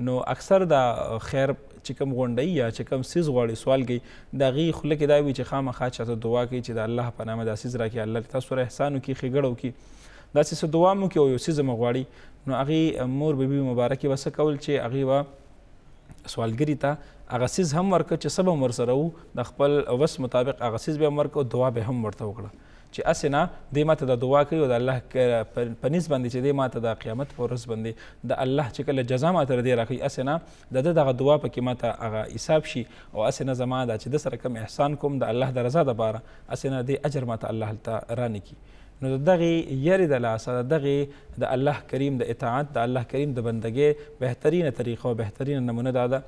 نو اکثر د خیر چې کوم غونډۍ یا چې کوم سیز غواړي سوال کوي د هغې خوله کې دا وي چې خامخا چاته دعا کوي چې د الله په نامه دا سیز راکړي الله تاسو سره احسان وکړي ښېګړه وکړي داسې څه دعا مو کې او یو څه زما غواړي نو هغې مور بیبي مبارکې به څه کول چې هغې به سوالګري ته هغه سیز هم ورکړه چې سبب هم ورسره وو د خپل وس مطابق هغه سیز به هم ورکړه او دعا به هم ورته وکړه چې اسې نه دې ماته د دعا کوي او د الله په نیز باندې چې دې ماته د قیامت په ورځ باندې د الله چې کله جزا ماته دې راکوي اسې نه د ده دغه دعا پکې ماته هغه حساب شي او اسې نه زما دا چې ده سره کوم احسان کوم د الله د رضا دپاره اسې نه دې اجر ماته الله هلته رانکړي نو دغه یری د لاسه دغه د الله کریم د اطاعت د الله کریم د بندګۍ بهترینه طریقه او بهترینه نمونه دا ده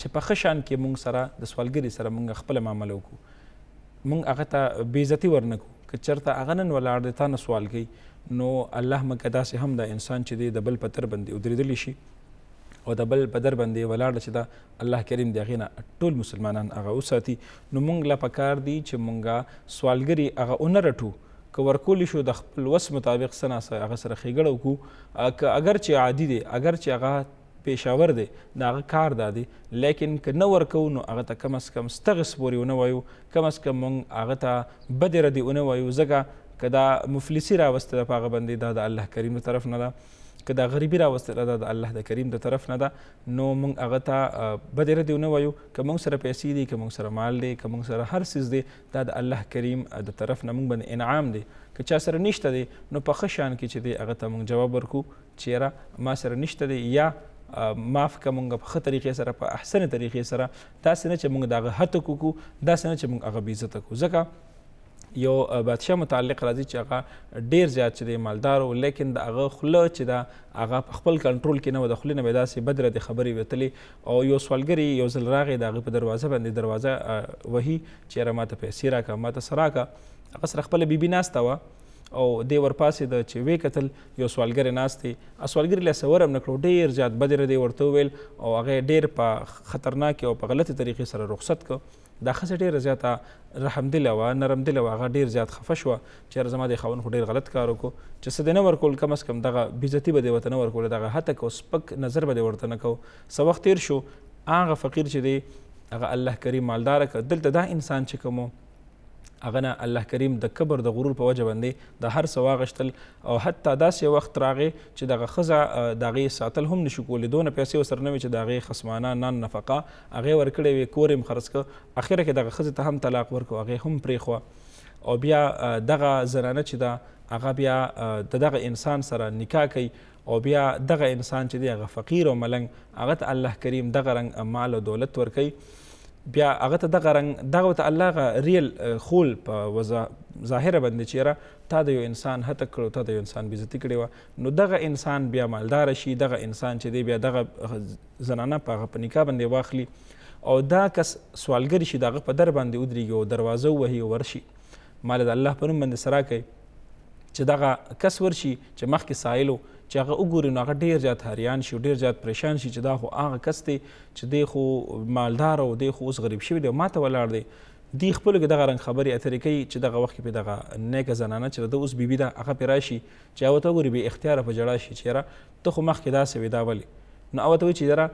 چې په خشان کې مونږ سره د سوالګری سره مونږ خپل معاملې وکړو مونږ هغه ته بیزتی ورنکو که چرته هغه نن ولاړ دی تا نه سوال کوي نو الله مکه داسې هم دا انسان چې دی د بل په تر باندې ودرېدلی شي او د بل په در باندې ولاړ چې دا الله کریم دی هغې نه ټول مسلمانان هغه وساتي نو مونږ لا پکار دی چې مونږه سوالګري هغه ونه رټو که ورکولی شو د خپل وس مطابق سنا هغه سره ښېګړه وکړو که اگر چې عادي دی اگر چې هغه پېښور دی د هغه کار دا دی لیکن که نه ورکوو نو هغه ته کم از کم ستغس پورې ونه وایو کم از کم موږ هغه ته بدې ردې ونه وایو ځکه که دا مفلسي راوستې ده په هغه باندې دا د الله کریم د طرف نه ده که دا غریبي راوستله ده د الله د کریم د طرف نه ده نو موږ هغه ته بدې ردې ونه وایو که موږ سره پیسې دي که موږ سره مال دی که موږ سره هر څیز دی دا د الله کریم د طرف نه موږ باندې انعام دی که چا سره نشته دی نو په ښه شان کې چې دی هغه ته موږ جواب ورکو چیرې ما سره نشته دی یا معاف که مونږ په ښه طریقې سره په احسن طریقې سره داسې نه چې مونږ د هغه حته کوکو داسې نه چې مونږ هغه بېعزته کړو ځکه یو بادشاه متعلق راځي چې هغه ډیر زیات چې دی مالدار و لیکن د هغه خوله چې دا هغه په خپل کنټرول کې نه و د خولې نه به داسې بدره د خبرې وتلې او یو سوالګري یو ځل راغی د هغې په دروازه باندې دروازه وهي چې یاره ماته پیسې راکړه ماته څه راکړه هغه سره خپله بیبي ناسته وه او دې ورپاسېده چې وی کتل یو سوالګر ناست دی سوالګر له سور هم نکړو ډیر زیات بدر دی ورته ویل او هغه ډیر په خطرناک او په غلطه طریقې سره رخصت کړ دا خسه ډیر زیاته رحم دل و نرم دل و هغه ډیر زیات خفه شو چې زما د خاون خو ډیر غلط کار وکړو چې څه دنه ورکول کم اس کم دغه بیزتی به د وطن ورکول دغه هته کو سپک نظر به د ورته نه کو سو وخت تیر شو هغه فقیر چې دی هغه الله کریم مالدار کړ دلته دا انسان چې کومو هغه نه الله کریم د کبر د غرور په وجه باندې د هر څه واغشتل او حتی داسې یو وخت راغی چې دغه ښځه د هغې ساتل هم نشي کولی دونه پیسې ورسره نه وي چې د هغې خصمانه نان نفقه هغې ورکړې وې کور یې هم خرڅ کړه اخره کې دغه ښځې ته هم طلاق ورکړو هغې هم پرېښوه او بیا دغه زنانه چې ده هغه بیا د دغه انسان سره نکاح کوي او بیا دغه انسان چې دی هغه فقیر او ملنګ هغه ته الله کریم دغه رنګ مال او دولت ورکوي بیا هغه ته دغه رنګ دغه ته الله ریل خول په ظاهره باندې چې یاره تا د یو انسان هته کړو تا د یو انسان بېزتي کړې وه نو دغه انسان بیا مالداره شي دغه انسان چې دی بیا دغه زنانه په هغه په نکاح باندې واخلي او دا کس سوالګري شي د هغه په در باندې ودرېږي او دروازه ووهي او ورشي مال د الله په نوم باندې سرا کوي چې دغه کس ورشي چې مخکې سایل چې هغه وګوري نو هغه ډیر زیات حریان شي ډیر زیات پریشان شي چې دا خو هغه کس دی چې دی خو مالدار او دی خو اوس غریب شوی دی او ماته ولاړ دی دی خپل کې دغه رنګ خبرې اترې کوي چې دغه وخت کې په دغه نیکه زنانه چې د اوس بیبي ده هغه پې راشي چې هغه ته وګوري بې اختیاره په جړا شي چې یاره ته خو مخکې داسې وې دا ولې نو هغه ته وایي چې یاره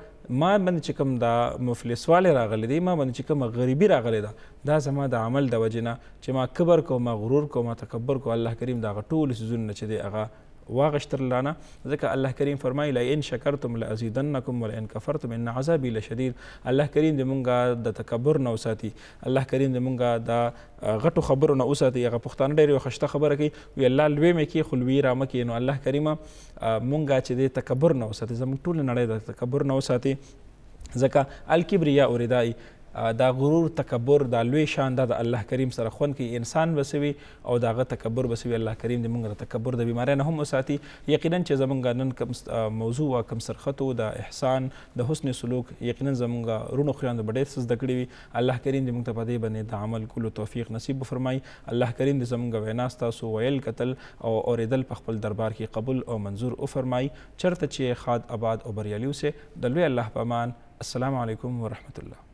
ما باندې چې کوم دا مفلسوالی راغلی دی ما باندې چې کومه غریبي راغلی ده دا زما د عمل د وجې نه چې ما کبر کو ما غرور کو ما تکبر کو الله کریم د هغه ټولو څیزونو نه چې دی هغه واغشتر لانا ځکه الله کریم فرمایي لا ان شکرتم لازیدنکم ولئن کفرتم ان عذابی لشدید الله کریم دې مونږه د تکبر نه وساتي الله کریم دې مونږه د غټو خبرو نه وساتي هغه پښتانه ډېر یو خشته خبره کوي وی الله لوی مې کې خلوی را مکې نو الله کریم مونږه چې دې تکبر نه وساتي زموږ ټول نړۍ د تکبر نه وساتي ځکه الکبریا اوردای دا غرور تکبر دا لوی شان دا د الله کریم سره خوند کوي انسان بسوي او داغه تکبر بسوي الله کریم دې موږ تکبر د بیماری نه هم وساتي یقینا چې زمونږ نن کم موضوع او کم سرخطو د احسان د حسن سلوک یقینا زمونږ رونو خویاند به ډېر څه زده کړي وي الله کریم دې موږ ته په دې باندې د عمل کولو توفیق نصیب فرمای الله کریم دې زمونږ وینا ستاسو ویل قتل او اوریدل په خپل دربار کې قبول او منظور او فرمای چرته چې خاد آباد او بریالیو سه د لوی الله پامان السلام علیکم ورحمت الله